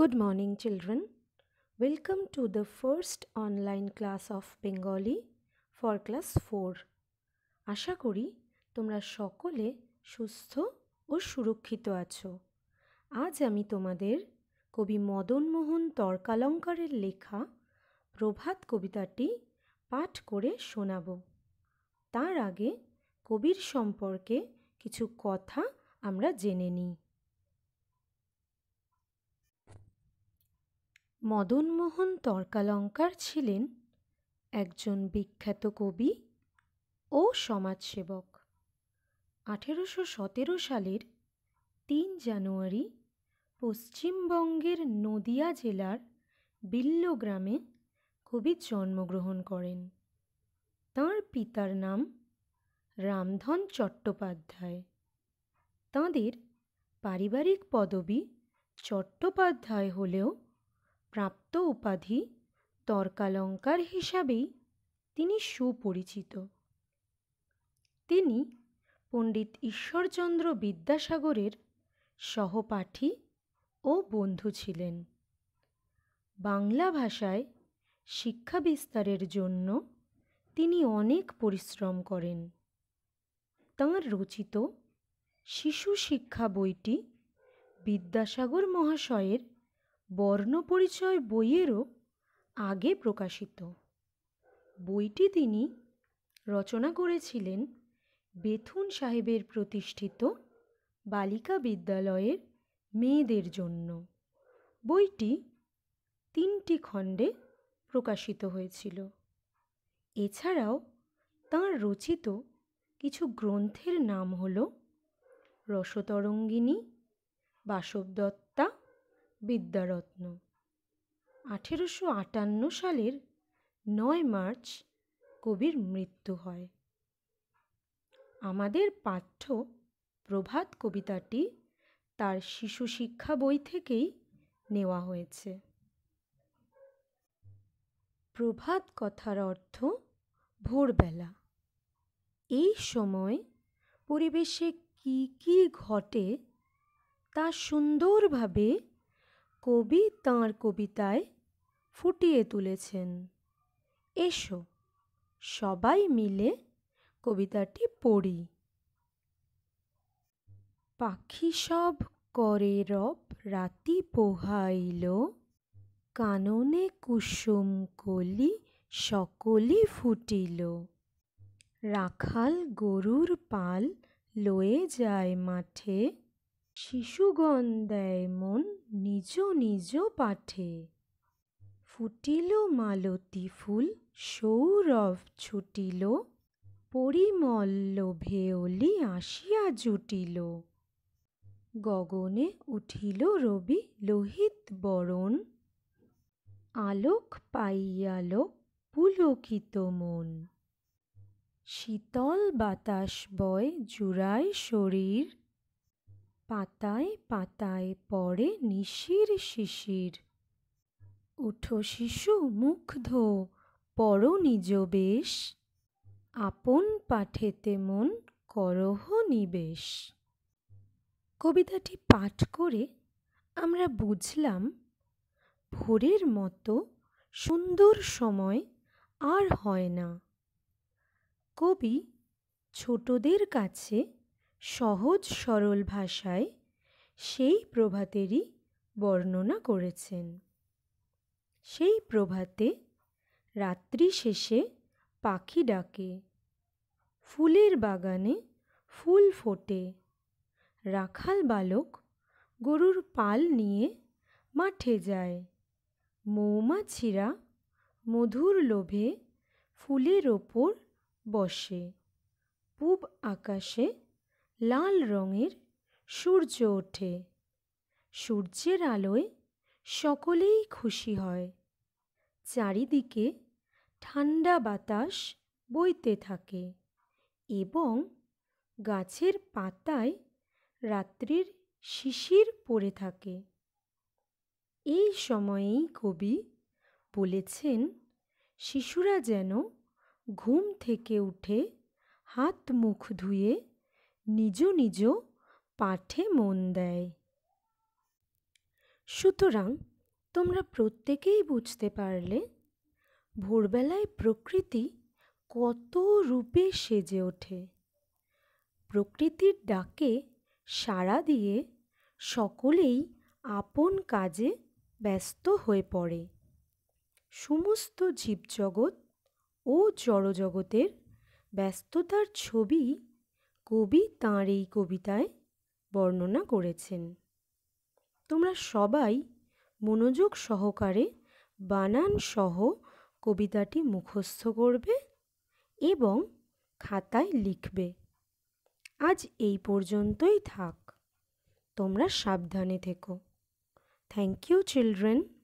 Good morning, children. Welcome to the first online class of Bengali for class 4. আশা করি তোমরা সকলে সুস্থ ও সুরক্ষিত আছো আজ আমি তোমাদের কবি মদনমোহন তর্কালঙ্কারের লেখা প্রভাত কবিতাটি পাঠ করে শোনাব তার আগে কবির সম্পর্কে কিছু কথা আমরা জেনে নিই মদনমোহন তর্কালঙ্কার ছিলেন একজন বিখ্যাত কবি ও সমাজসেবক আঠেরোশো সতেরো সালের তিন জানুয়ারি পশ্চিমবঙ্গের নদিয়া জেলার বিল্ল গ্রামে কবি জন্মগ্রহণ করেন তাঁর পিতার নাম রামধন চট্টোপাধ্যায় তাঁদের পারিবারিক পদবি চট্টোপাধ্যায় হলেও প্রাপ্ত উপাধি তর্কালঙ্কার হিসাবেই তিনি সুপরিচিত তিনি পণ্ডিত ঈশ্বরচন্দ্র বিদ্যাসাগরের সহপাঠী ও বন্ধু ছিলেন বাংলা ভাষায় শিক্ষা বিস্তারের জন্য তিনি অনেক পরিশ্রম করেন তাঁর রচিত শিশু শিক্ষা বইটি বিদ্যাসাগর মহাশয়ের বর্ণপরিচয় বইয়েরও আগে প্রকাশিত বইটি তিনি রচনা করেছিলেন বেথুন সাহেবের প্রতিষ্ঠিত বালিকা বিদ্যালয়ের মেয়েদের জন্য বইটি তিনটি খণ্ডে প্রকাশিত হয়েছিল এছাড়াও তাঁর রচিত কিছু গ্রন্থের নাম হল রসতরঙ্গিনী বাসবদত্ত বিদ্যারত্ন আঠেরোশো আটান্ন সালের নয় মার্চ কবির মৃত্যু হয় আমাদের পাঠ্য প্রভাত কবিতাটি তার শিশু শিক্ষা বই থেকেই নেওয়া হয়েছে প্রভাত কথার অর্থ ভোরবেলা এই সময় পরিবেশে কি কি ঘটে তা সুন্দরভাবে কবি তাঁর কবিতায় ফুটিয়ে তুলেছেন এসো সবাই মিলে কবিতাটি পড়ি পাখি সব করে রব রাতি পোহাইল কাননে কুসুম কলি সকলি ফুটিল রাখাল গরুর পাল লয়ে যায় মাঠে শিশুগণ দেয় মন নিজ নিজ পাঠে ফুটিল মালতী ফুল সৌরভ ছুটিল পরিমল লোভে আসিয়া জুটিল গগনে উঠিল রবি লোহিত বরণ আলোক পাইয়ালোক পুলকিত মন শীতল বাতাস বয় জুড়ায় শরীর পাতায় পাতায় পড়ে নিশির শিশির উঠো শিশু মুখ ধো পর নিজ বেশ আপন পাঠেতে মন করহ নিবেশ কবিতাটি পাঠ করে আমরা বুঝলাম ভোরের মতো সুন্দর সময় আর হয় না কবি ছোটদের কাছে সহজ সরল ভাষায় সেই প্রভাতেরই বর্ণনা করেছেন সেই প্রভাতে রাত্রি শেষে পাখি ডাকে ফুলের বাগানে ফুল ফোটে রাখাল বালক গরুর পাল নিয়ে মাঠে যায় মৌমাছিরা মধুর লোভে ফুলের ওপর বসে পূব আকাশে লাল রঙের সূর্য ওঠে সূর্যের আলোয় সকলেই খুশি হয় চারিদিকে ঠান্ডা বাতাস বইতে থাকে এবং গাছের পাতায় রাত্রির শিশির পড়ে থাকে এই সময়েই কবি বলেছেন শিশুরা যেন ঘুম থেকে উঠে হাত মুখ ধুয়ে নিজ নিজ পাঠে মন দেয় সুতরাং তোমরা প্রত্যেকেই বুঝতে পারলে ভোরবেলায় প্রকৃতি কত রূপে সেজে ওঠে প্রকৃতির ডাকে সাড়া দিয়ে সকলেই আপন কাজে ব্যস্ত হয়ে পড়ে সমস্ত জীবজগৎ ও জড়জগতের ব্যস্ততার ছবি কবি তাঁর এই কবিতায় বর্ণনা করেছেন তোমরা সবাই মনোযোগ সহকারে বানান সহ কবিতাটি মুখস্থ করবে এবং খাতায় লিখবে আজ এই পর্যন্তই থাক তোমরা সাবধানে থেকো থ্যাংক ইউ চিলড্রেন